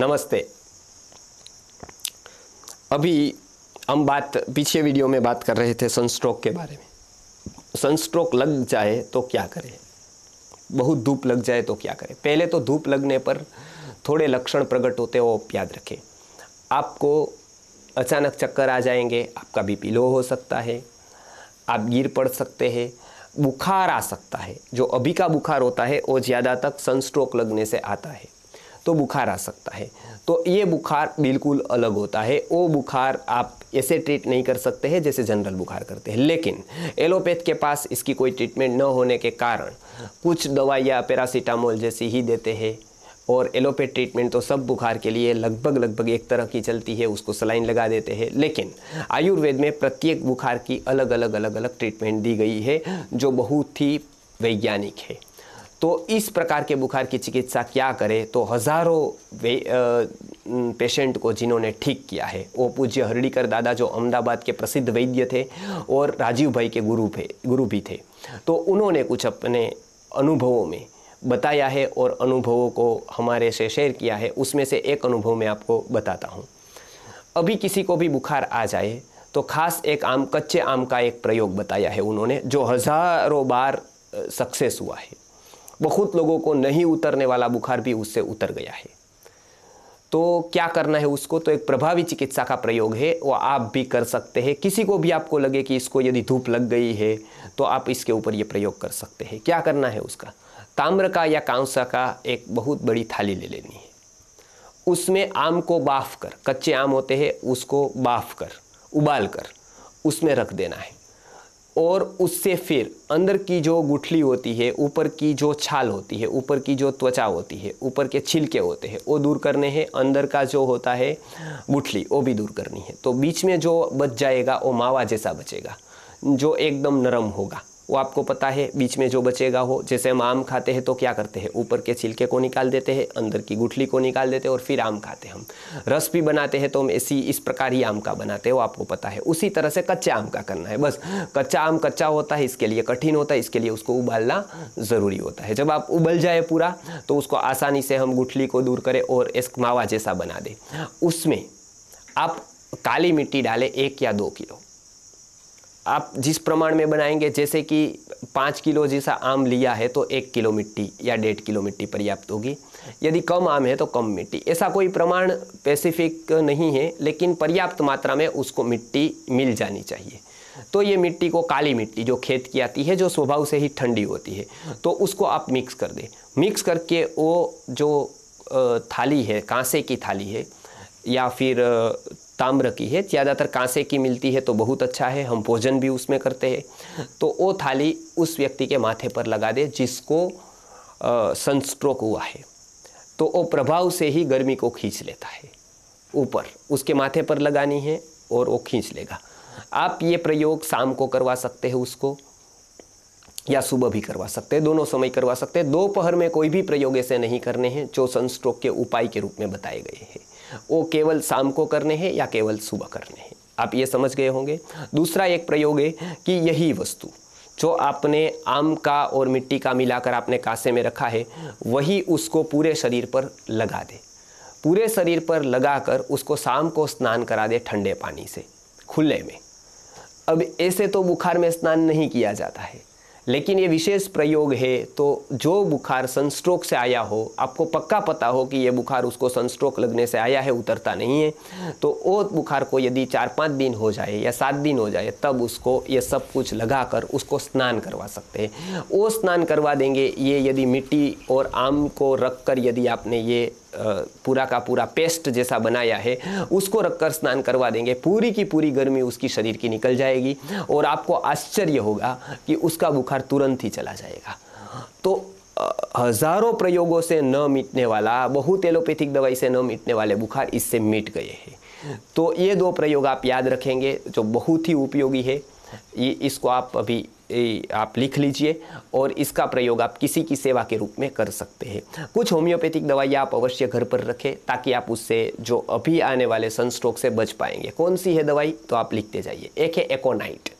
नमस्ते अभी हम बात पीछे वीडियो में बात कर रहे थे सनस्ट्रोक के बारे में सनस्ट्रोक लग जाए तो क्या करें बहुत धूप लग जाए तो क्या करें पहले तो धूप लगने पर थोड़े लक्षण प्रकट होते हो याद रखें आपको अचानक चक्कर आ जाएंगे आपका बीपी लो हो सकता है आप गिर पड़ सकते हैं बुखार आ सकता है जो अभी का बुखार होता है वो ज़्यादातर सनस्ट्रोक लगने से आता है तो बुखार आ सकता है तो ये बुखार बिल्कुल अलग होता है वो बुखार आप ऐसे ट्रीट नहीं कर सकते हैं जैसे जनरल बुखार करते हैं लेकिन एलोपैथ के पास इसकी कोई ट्रीटमेंट न होने के कारण कुछ दवाइयाँ पैरासीटामोल जैसी ही देते हैं और एलोपैथ ट्रीटमेंट तो सब बुखार के लिए लगभग लगभग एक तरह की चलती है उसको सलाइन लगा देते हैं लेकिन आयुर्वेद में प्रत्येक बुखार की अलग अलग अलग अलग ट्रीटमेंट दी गई है जो बहुत ही वैज्ञानिक है तो इस प्रकार के बुखार की चिकित्सा क्या करें तो हज़ारों पेशेंट को जिन्होंने ठीक किया है वो पूज्य हरडीकर दादा जो अहमदाबाद के प्रसिद्ध वैद्य थे और राजीव भाई के गुरु थे गुरु भी थे तो उन्होंने कुछ अपने अनुभवों में बताया है और अनुभवों को हमारे से शेयर किया है उसमें से एक अनुभव मैं आपको बताता हूँ अभी किसी को भी बुखार आ जाए तो खास एक आम कच्चे आम का एक प्रयोग बताया है उन्होंने जो हज़ारों बार सक्सेस हुआ है बहुत लोगों को नहीं उतरने वाला बुखार भी उससे उतर गया है तो क्या करना है उसको तो एक प्रभावी चिकित्सा का प्रयोग है वो आप भी कर सकते हैं किसी को भी आपको लगे कि इसको यदि धूप लग गई है तो आप इसके ऊपर ये प्रयोग कर सकते हैं क्या करना है उसका ताम्र का या कांसा का एक बहुत बड़ी थाली ले लेनी है उसमें आम को बाफ कर कच्चे आम होते हैं उसको बाफ कर उबाल कर उसमें रख देना है और उससे फिर अंदर की जो गुठली होती है ऊपर की जो छाल होती है ऊपर की जो त्वचा होती है ऊपर के छिलके होते हैं वो दूर करने हैं अंदर का जो होता है गुठली वो भी दूर करनी है तो बीच में जो बच जाएगा वो मावा जैसा बचेगा जो एकदम नरम होगा वो आपको पता है बीच में जो बचेगा हो जैसे हम आम खाते हैं तो क्या करते हैं ऊपर के छिलके को निकाल देते हैं अंदर की गुठली को निकाल देते हैं और फिर आम खाते हैं हम रस भी बनाते हैं तो हम ऐसी इस प्रकार ही आम का बनाते हैं वो आपको पता है उसी तरह से कच्चे आम का करना है बस कच्चा आम कच्चा होता है इसके लिए कठिन होता है इसके लिए उसको उबालना ज़रूरी होता है जब आप उबल जाए पूरा तो उसको आसानी से हम गुठली को दूर करें और इस मावा जैसा बना दें उसमें आप काली मिट्टी डालें एक या दो किलो आप जिस प्रमाण में बनाएंगे जैसे कि पाँच किलो जैसा आम लिया है तो एक किलो मिट्टी या डेढ़ किलो मिट्टी पर्याप्त होगी यदि कम आम है तो कम मिट्टी ऐसा कोई प्रमाण स्पेसिफिक नहीं है लेकिन पर्याप्त मात्रा में उसको मिट्टी मिल जानी चाहिए तो ये मिट्टी को काली मिट्टी जो खेत की आती है जो स्वभाव से ही ठंडी होती है तो उसको आप मिक्स कर दें मिक्स करके वो जो थाली है कांसे की थाली है या फिर ताम्र की है ज़्यादातर कांसे की मिलती है तो बहुत अच्छा है हम भोजन भी उसमें करते हैं तो वो थाली उस व्यक्ति के माथे पर लगा दे जिसको सनस्ट्रोक हुआ है तो वो प्रभाव से ही गर्मी को खींच लेता है ऊपर उसके माथे पर लगानी है और वो खींच लेगा आप ये प्रयोग शाम को करवा सकते हैं उसको या सुबह भी करवा सकते हैं दोनों समय करवा सकते हैं दोपहर में कोई भी प्रयोग ऐसे नहीं करने हैं जो सनस्ट्रोक के उपाय के रूप में बताए गए हैं वो केवल शाम को करने हैं या केवल सुबह करने हैं आप ये समझ गए होंगे दूसरा एक प्रयोग है कि यही वस्तु जो आपने आम का और मिट्टी का मिलाकर आपने कासे में रखा है वही उसको पूरे शरीर पर लगा दे पूरे शरीर पर लगाकर उसको शाम को स्नान करा दे ठंडे पानी से खुले में अब ऐसे तो बुखार में स्नान नहीं किया जाता है लेकिन ये विशेष प्रयोग है तो जो बुखार सनस्ट्रोक से आया हो आपको पक्का पता हो कि ये बुखार उसको सनस्ट्रोक लगने से आया है उतरता नहीं है तो वो बुखार को यदि चार पाँच दिन हो जाए या सात दिन हो जाए तब उसको ये सब कुछ लगा कर उसको स्नान करवा सकते हैं वो स्नान करवा देंगे ये यदि मिट्टी और आम को रख कर यदि आपने ये पूरा का पूरा पेस्ट जैसा बनाया है उसको रखकर स्नान करवा देंगे पूरी की पूरी गर्मी उसकी शरीर की निकल जाएगी और आपको आश्चर्य होगा कि उसका बुखार तुरंत ही चला जाएगा तो हज़ारों प्रयोगों से न मिटने वाला बहुत एलोपैथिक दवाई से न मिटने वाले बुखार इससे मिट गए हैं तो ये दो प्रयोग आप याद रखेंगे जो बहुत ही उपयोगी है ये इसको आप अभी आप लिख लीजिए और इसका प्रयोग आप किसी की सेवा के रूप में कर सकते हैं कुछ होम्योपैथिक दवाइयाँ आप अवश्य घर पर रखें ताकि आप उससे जो अभी आने वाले सनस्ट्रोक से बच पाएंगे कौन सी है दवाई तो आप लिखते जाइए एक है एकोनाइट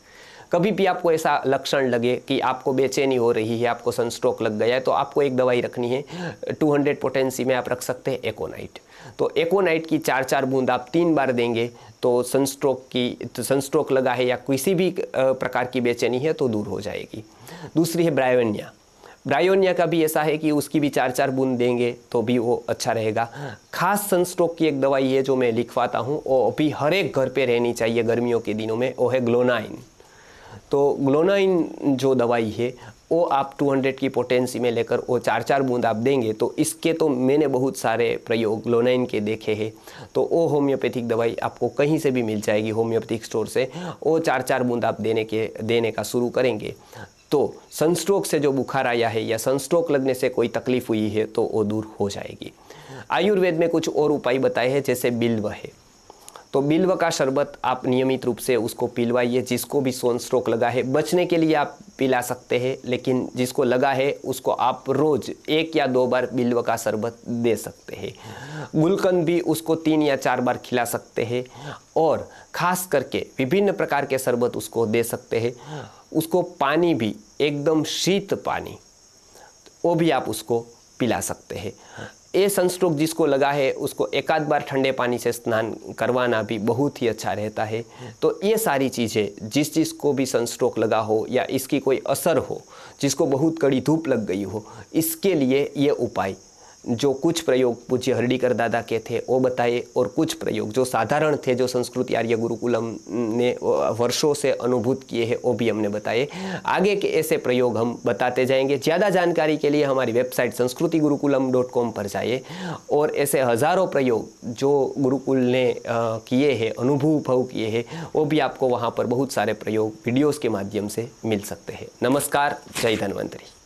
कभी भी आपको ऐसा लक्षण लगे कि आपको बेचैनी हो रही है आपको सनस्ट्रोक लग गया है तो आपको एक दवाई रखनी है 200 पोटेंसी में आप रख सकते हैं एकोनाइट तो एकोनाइट की चार चार बूंद आप तीन बार देंगे तो सनस्ट्रोक की तो सनस्ट्रोक लगा है या किसी भी प्रकार की बेचैनी है तो दूर हो जाएगी दूसरी है ब्रायोनिया ब्रायोनिया का भी ऐसा है कि उसकी भी चार चार बूंद देंगे तो भी वो अच्छा रहेगा खास सनस्ट्रोक की एक दवाई है जो मैं लिखवाता हूँ वो भी हर एक घर पे रहनी चाहिए गर्मियों के दिनों में वो है ग्लोनाइन तो ग्लोनाइन जो दवाई है वो आप 200 की पोटेंसी में लेकर वो चार चार बूंद आप देंगे तो इसके तो मैंने बहुत सारे प्रयोग ग्लोनाइन के देखे हैं तो वो होम्योपैथिक दवाई आपको कहीं से भी मिल जाएगी होम्योपैथिक स्टोर से वो चार चार बूंद आप देने के देने का शुरू करेंगे तो सनस्ट्रोक से जो बुखार आया है या सनस्ट्रोक लगने से कोई तकलीफ हुई है तो वो दूर हो जाएगी आयुर्वेद में कुछ और उपाय बताए हैं जैसे बिल्व है तो बिल्व का शरबत आप नियमित रूप से उसको पिलवाइए जिसको भी सोन स्ट्रोक लगा है बचने के लिए आप पिला सकते हैं लेकिन जिसको लगा है उसको आप रोज़ एक या दो बार बिल्व का शरबत दे सकते हैं गुलकंद भी उसको तीन या चार बार खिला सकते हैं और ख़ास करके विभिन्न प्रकार के शरबत उसको दे सकते हैं उसको पानी भी एकदम शीत पानी वो भी आप उसको पिला सकते हैं ये सनस्ट्रोक जिसको लगा है उसको एक आध बार ठंडे पानी से स्नान करवाना भी बहुत ही अच्छा रहता है तो ये सारी चीज़ें जिस चीज़ को भी सनस्ट्रोक लगा हो या इसकी कोई असर हो जिसको बहुत कड़ी धूप लग गई हो इसके लिए ये उपाय जो कुछ प्रयोग पूज्य हरडीकर दादा के थे वो बताए और कुछ प्रयोग जो साधारण थे जो संस्कृत आर्य गुरुकुलम ने वर्षों से अनुभूत किए हैं वो भी हमने बताए आगे के ऐसे प्रयोग हम बताते जाएंगे ज़्यादा जानकारी के लिए हमारी वेबसाइट संस्कृति गुरुकुलम डॉट कॉम पर जाइए और ऐसे हज़ारों प्रयोग जो गुरुकुल ने किए हैं अनुभव किए हैं वो भी आपको वहाँ पर बहुत सारे प्रयोग वीडियोज़ के माध्यम से मिल सकते हैं नमस्कार जय धन्वंतरी